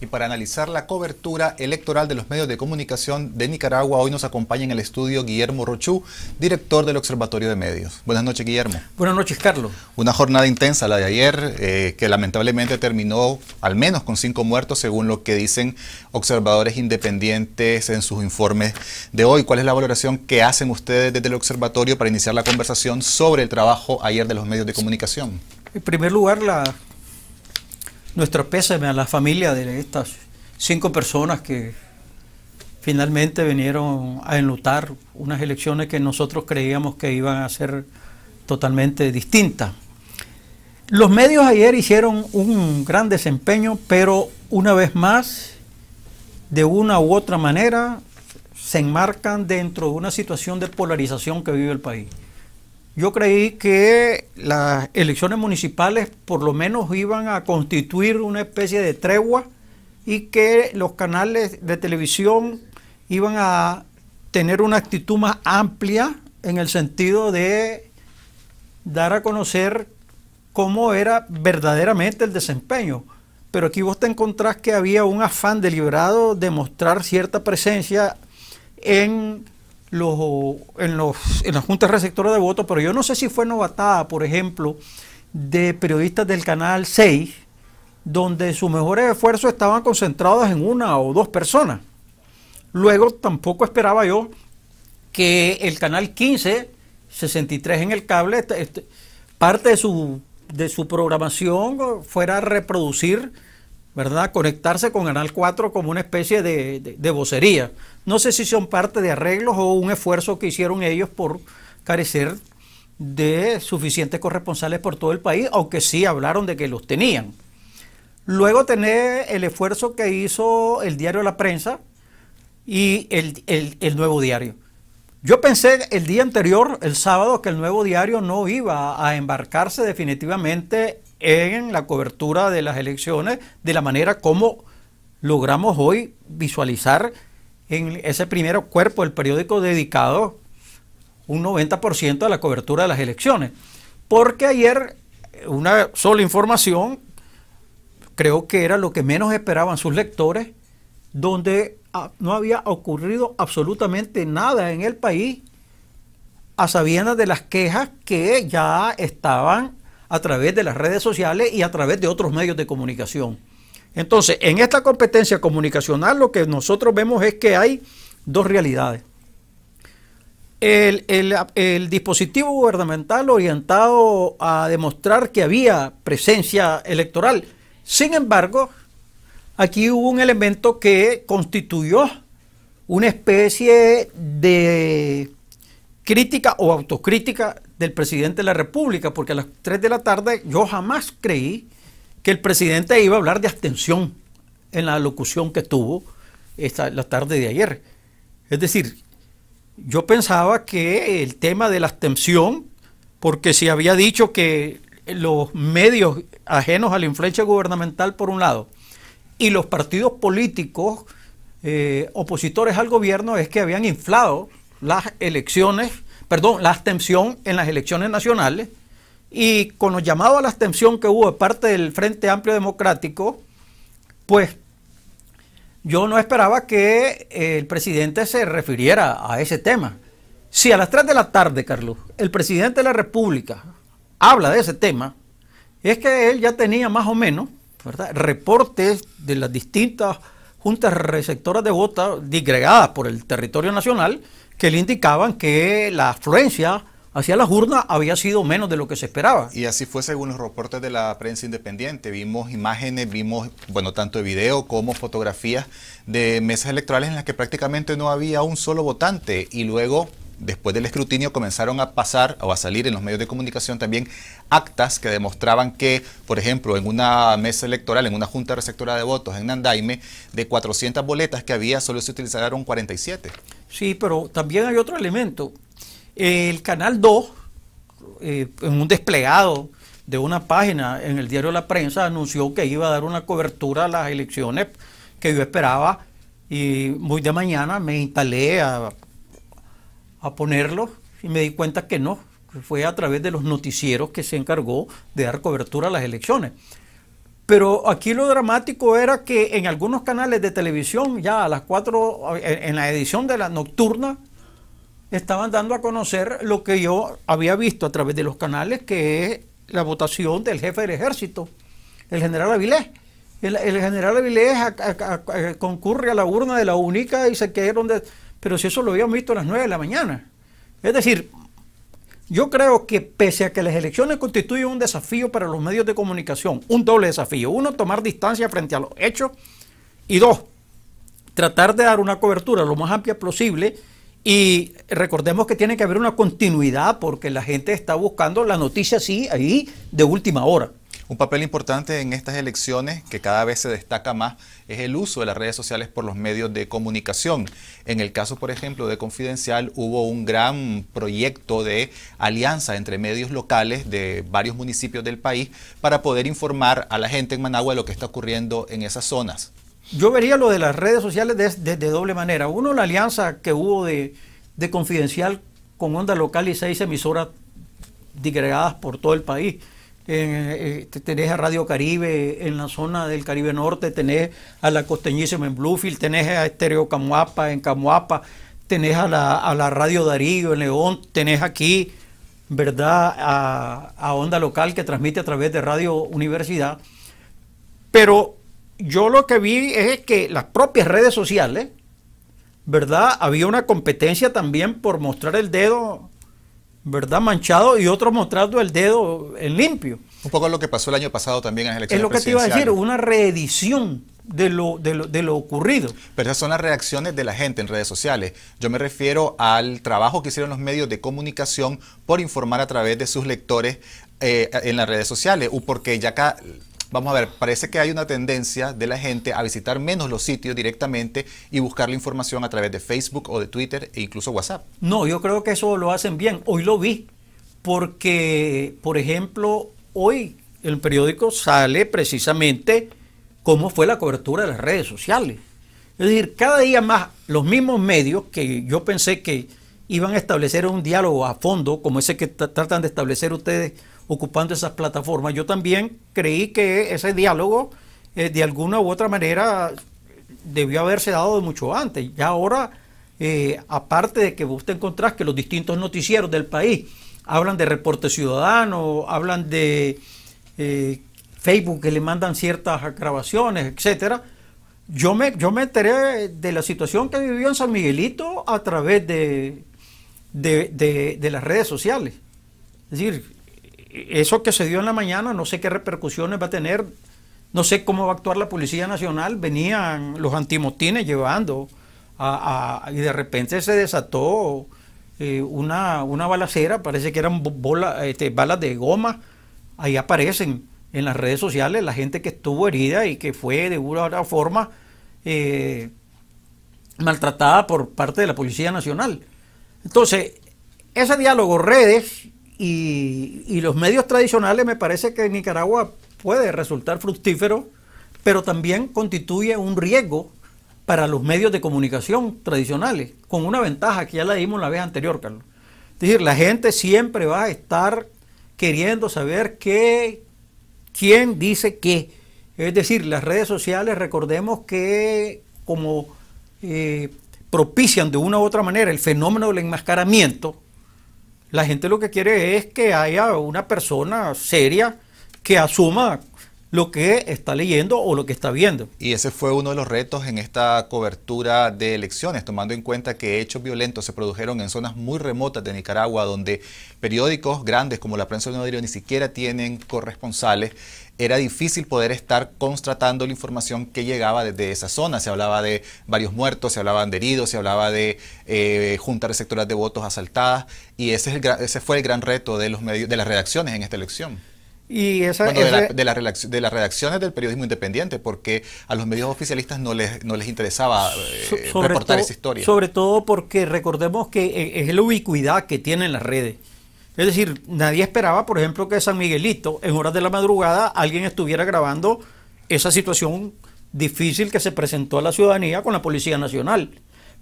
Y para analizar la cobertura electoral de los medios de comunicación de Nicaragua, hoy nos acompaña en el estudio Guillermo Rochú, director del Observatorio de Medios. Buenas noches, Guillermo. Buenas noches, Carlos. Una jornada intensa, la de ayer, eh, que lamentablemente terminó al menos con cinco muertos, según lo que dicen observadores independientes en sus informes de hoy. ¿Cuál es la valoración que hacen ustedes desde el Observatorio para iniciar la conversación sobre el trabajo ayer de los medios de comunicación? En primer lugar, la nuestro pésame a la familia de estas cinco personas que finalmente vinieron a enlutar unas elecciones que nosotros creíamos que iban a ser totalmente distintas. Los medios ayer hicieron un gran desempeño, pero una vez más, de una u otra manera, se enmarcan dentro de una situación de polarización que vive el país yo creí que las elecciones municipales por lo menos iban a constituir una especie de tregua y que los canales de televisión iban a tener una actitud más amplia en el sentido de dar a conocer cómo era verdaderamente el desempeño. Pero aquí vos te encontrás que había un afán deliberado de mostrar cierta presencia en los, en, los, en las juntas receptoras de votos, pero yo no sé si fue novatada, por ejemplo, de periodistas del Canal 6, donde sus mejores esfuerzos estaban concentrados en una o dos personas. Luego tampoco esperaba yo que el Canal 15, 63 en el cable, este, este, parte de su, de su programación fuera a reproducir ¿verdad? Conectarse con Canal 4 como una especie de, de, vocería. No sé si son parte de arreglos o un esfuerzo que hicieron ellos por carecer de suficientes corresponsales por todo el país, aunque sí hablaron de que los tenían. Luego tener el esfuerzo que hizo el diario La Prensa y el, el nuevo diario. Yo pensé el día anterior, el sábado, que el nuevo diario no iba a embarcarse definitivamente en la cobertura de las elecciones de la manera como logramos hoy visualizar en ese primer cuerpo del periódico dedicado un 90% a la cobertura de las elecciones. Porque ayer una sola información creo que era lo que menos esperaban sus lectores, donde ah, no había ocurrido absolutamente nada en el país a sabiendas de las quejas que ya estaban a través de las redes sociales y a través de otros medios de comunicación. Entonces, en esta competencia comunicacional lo que nosotros vemos es que hay dos realidades. El, dispositivo gubernamental orientado a demostrar que había presencia electoral. Sin embargo, aquí hubo un elemento que constituyó una especie de crítica o autocrítica del presidente de la República, porque a las 3 de la tarde yo jamás creí que el presidente iba a hablar de abstención en la locución que tuvo esta, la tarde de ayer. Es decir, yo pensaba que el tema de la abstención, porque se había dicho que los medios ajenos a la influencia gubernamental por un lado y los partidos políticos eh, opositores al gobierno es que habían inflado las elecciones perdón, la abstención en las elecciones nacionales y con los llamados a la abstención que hubo de parte del Frente Amplio Democrático, pues yo no esperaba que eh, el presidente se refiriera a ese tema. Si a las 3 de la tarde, Carlos, el presidente de la República habla de ese tema, es que él ya tenía más o menos reportes de las distintas juntas receptoras de votos disgregadas por el territorio nacional que le indicaban que la afluencia hacia las urnas había sido menos de lo que se esperaba. Y así fue según los reportes de la prensa independiente. Vimos imágenes, vimos, bueno, tanto de video como fotografías de mesas electorales en las que prácticamente no había un solo votante y luego después del escrutinio comenzaron a pasar o a salir en los medios de comunicación también actas que demostraban que, por ejemplo, en una mesa electoral, en una junta receptora de votos en Nandaime, de 400 boletas que había, solo se utilizaron 47. Sí, pero también hay otro elemento. El canal 2, eh, en un desplegado de una página en el diario La Prensa, anunció que iba a dar una cobertura a las elecciones que yo esperaba y muy de mañana me instalé a, a ponerlo y me di cuenta que no, fue a través de los noticieros que se encargó de dar cobertura a las elecciones. Pero aquí lo dramático era que en algunos canales de televisión, ya a las 4, en la edición de la nocturna, estaban dando a conocer lo que yo había visto a través de los canales, que es la votación del jefe del ejército, el general Avilés. El, general Avilés concurre a la urna de la única y se quedaron de... Pero si eso lo habíamos visto a las 9 de la mañana. Es decir, yo creo que pese a que las elecciones constituyen un desafío para los medios de comunicación, un doble desafío. Uno, tomar distancia frente a los hechos. Y dos, tratar de dar una cobertura lo más amplia posible. Y recordemos que tiene que haber una continuidad porque la gente está buscando la noticia, sí, ahí de última hora. Un papel importante en estas elecciones, que cada vez se destaca más, es el uso de las redes sociales por los medios de comunicación. En el caso, por ejemplo, de Confidencial, hubo un gran proyecto de alianza entre medios locales de varios municipios del país para poder informar a la gente en Managua de lo que está ocurriendo en esas zonas. Yo vería lo de las redes sociales desde de, doble manera. Uno, la alianza que hubo de, de Confidencial con Onda Local y seis emisoras digregadas por todo el país eh, tenés a Radio Caribe en la zona del Caribe Norte, tenés a la Costeñísima en Bluefield, tenés a Estéreo Camuapa en Camuapa, tenés a la, Radio Darío en León, tenés aquí, ¿verdad?, a, a Onda Local que transmite a través de Radio Universidad. Pero yo lo que vi es que las propias redes sociales, ¿verdad? Había una competencia también por mostrar el dedo ¿verdad? Manchado y otro mostrando el dedo en limpio. Un poco lo que pasó el año pasado también en las elecciones. Es lo que te iba a decir, una reedición de lo, de lo, ocurrido. Pero esas son las reacciones de la gente en redes sociales. Yo me refiero al trabajo que hicieron los medios de comunicación por informar a través de sus lectores eh, en las redes sociales, porque ya acá vamos a ver, parece que hay una tendencia de la gente a visitar menos los sitios directamente y buscar la información a través de Facebook o de Twitter e incluso WhatsApp. No, yo creo que eso lo hacen bien. Hoy lo vi, porque, por ejemplo, hoy el periódico sale precisamente cómo fue la cobertura de las redes sociales. Es decir, cada día más los mismos medios que yo pensé que iban a establecer un diálogo a fondo, como ese que tratan de establecer ustedes ocupando esas plataformas. Yo también creí que ese diálogo, eh, de alguna u otra manera, debió haberse dado mucho antes. Ya ahora, eh, aparte de que vos te encontrás que los distintos noticieros del país hablan de reporte ciudadano, hablan de eh, Facebook que le mandan ciertas grabaciones, etcétera. Yo me, yo me enteré de la situación que vivió en San Miguelito a través de, de, de las redes sociales. Es decir, eso que se dio en la mañana, no sé qué repercusiones va a tener, no sé cómo va a actuar la Policía Nacional. Venían los antimotines llevando y de repente se desató eh, una, una, balacera, parece que eran bola, este, balas de goma. Ahí aparecen en las redes sociales la gente que estuvo herida y que fue de una forma eh, maltratada por parte de la Policía Nacional. Entonces, ese diálogo redes y, los medios tradicionales me parece que Nicaragua puede resultar fructífero, pero también constituye un riesgo para los medios de comunicación tradicionales, con una ventaja que ya la dimos la vez anterior, Carlos. Es decir, la gente siempre va a estar queriendo saber qué, quién dice qué. Es decir, las redes sociales, recordemos que como eh, propician de una u otra manera el fenómeno del enmascaramiento, la gente lo que quiere es que haya una persona seria que asuma lo que está leyendo o lo que está viendo. Y ese fue uno de los retos en esta cobertura de elecciones, tomando en cuenta que hechos violentos se produjeron en zonas muy remotas de Nicaragua, donde periódicos grandes como la prensa de diario ni siquiera tienen corresponsales. Era difícil poder estar constatando la información que llegaba desde esa zona. Se hablaba de varios muertos, se hablaban de heridos, se hablaba de eh, juntas receptoras de votos asaltadas. Y ese, ese fue el gran reto de, los medios, de las redacciones en esta elección de, la, de, las redacciones del periodismo independiente, porque a los medios oficialistas no les, no les interesaba eh, reportar esa historia. Sobre todo porque recordemos que eh, es la ubicuidad que tienen las redes. Es decir, nadie esperaba, por ejemplo, que San Miguelito, en horas de la madrugada, alguien estuviera grabando esa situación difícil que se presentó a la ciudadanía con la Policía Nacional.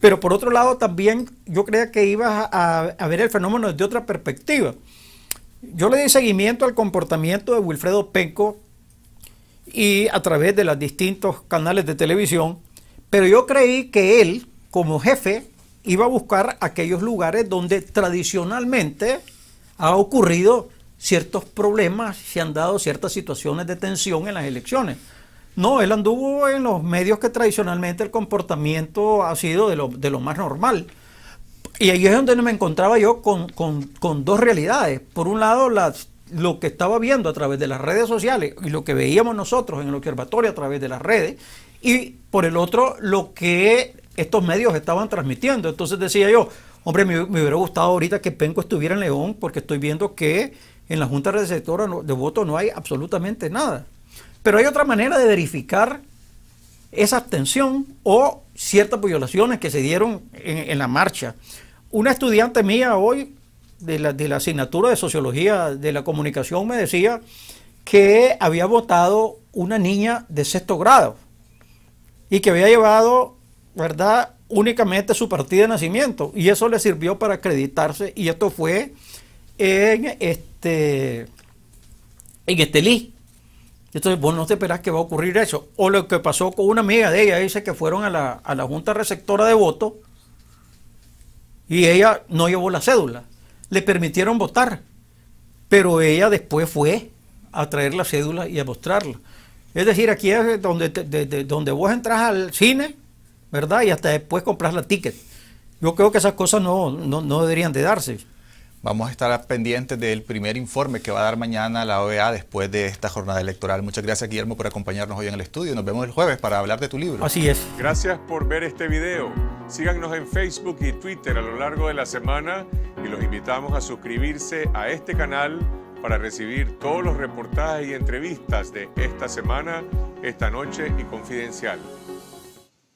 Pero por otro lado, también yo creía que ibas a, a ver el fenómeno desde otra perspectiva. Yo le di seguimiento al comportamiento de Wilfredo Penco y a través de los distintos canales de televisión, pero yo creí que él, como jefe, iba a buscar aquellos lugares donde tradicionalmente ha ocurrido ciertos problemas, se han dado ciertas situaciones de tensión en las elecciones. No, él anduvo en los medios que tradicionalmente el comportamiento ha sido de lo, de lo más normal. Y ahí es donde me encontraba yo con, dos realidades. Por un lado, las, lo que estaba viendo a través de las redes sociales y lo que veíamos nosotros en el observatorio a través de las redes. Y por el otro, lo que estos medios estaban transmitiendo. Entonces decía yo, hombre, me, hubiera gustado ahorita que Penco estuviera en León porque estoy viendo que en la Junta Receptora de Voto no hay absolutamente nada. Pero hay otra manera de verificar esa abstención o ciertas violaciones que se dieron en la marcha. Una estudiante mía hoy de la, asignatura de sociología de la comunicación me decía que había votado una niña de sexto grado y que había llevado, ¿verdad?, únicamente su partida de nacimiento y eso le sirvió para acreditarse y esto fue en este en Estelí. Entonces vos no te esperás que va a ocurrir eso. O lo que pasó con una amiga de ella, dice que fueron a la, a la junta receptora de votos y ella no llevó la cédula. Le permitieron votar, pero ella después fue a traer la cédula y a mostrarla. Es decir, aquí es donde, donde vos entras al cine, ¿verdad? Y hasta después compras la ticket. Yo creo que esas cosas no, no, no deberían de darse. Vamos a estar pendientes del primer informe que va a dar mañana la OEA después de esta jornada electoral. Muchas gracias, Guillermo, por acompañarnos hoy en el estudio. Nos vemos el jueves para hablar de tu libro. Así es. Gracias por ver este video. Síganos en Facebook y Twitter a lo largo de la semana y los invitamos a suscribirse a este canal para recibir todos los reportajes y entrevistas de esta semana, esta noche y confidencial.